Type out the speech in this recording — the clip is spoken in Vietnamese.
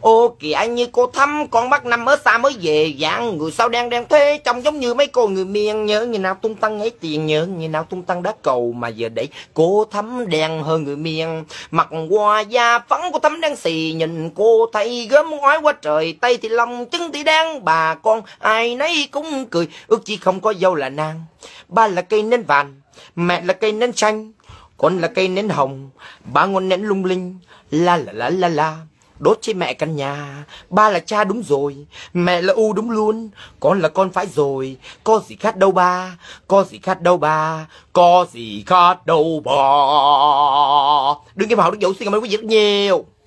Ô kìa như cô thăm con bắt năm ở xa mới về Dạng người sao đang đang thế Trông giống như mấy cô người miền Nhớ như nào tung tăng ấy tiền Nhớ như nào tung tăng đá cầu Mà giờ để cô thắm đen hơn người miền Mặt hoa da phấn cô thắm đang xì Nhìn cô thấy gớm ngoái quá trời Tay thì lòng chân thì đen Bà con ai nấy cũng cười Ước chi không có dâu là nàng Ba là cây nến vàng Mẹ là cây nến xanh Con là cây nến hồng Ba ngon nến lung linh La la la la la Đốt chết mẹ căn nhà Ba là cha đúng rồi Mẹ là u đúng luôn Con là con phải rồi Có gì khác đâu ba Có gì khác đâu ba Có gì khác đâu ba Đừng em học được dấu xin cảm ơn quý vị rất nhiều